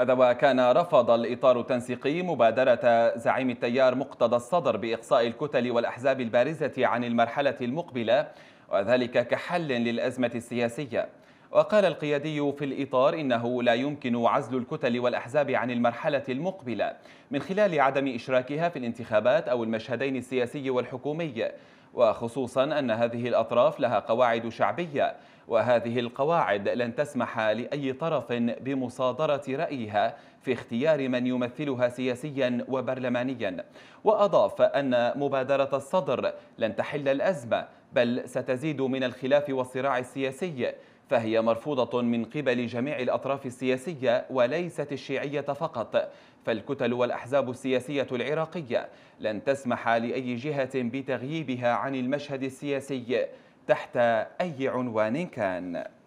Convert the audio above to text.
هذا وكان رفض الإطار التنسيقي مبادرة زعيم التيار مقتضى الصدر بإقصاء الكتل والأحزاب البارزة عن المرحلة المقبلة وذلك كحل للأزمة السياسية وقال القيادي في الإطار إنه لا يمكن عزل الكتل والأحزاب عن المرحلة المقبلة من خلال عدم إشراكها في الانتخابات أو المشهدين السياسي والحكومي وخصوصا أن هذه الأطراف لها قواعد شعبية وهذه القواعد لن تسمح لأي طرف بمصادرة رأيها في اختيار من يمثلها سياسيا وبرلمانيا وأضاف أن مبادرة الصدر لن تحل الأزمة بل ستزيد من الخلاف والصراع السياسي فهي مرفوضة من قبل جميع الأطراف السياسية وليست الشيعية فقط فالكتل والأحزاب السياسية العراقية لن تسمح لأي جهة بتغييبها عن المشهد السياسي تحت أي عنوان كان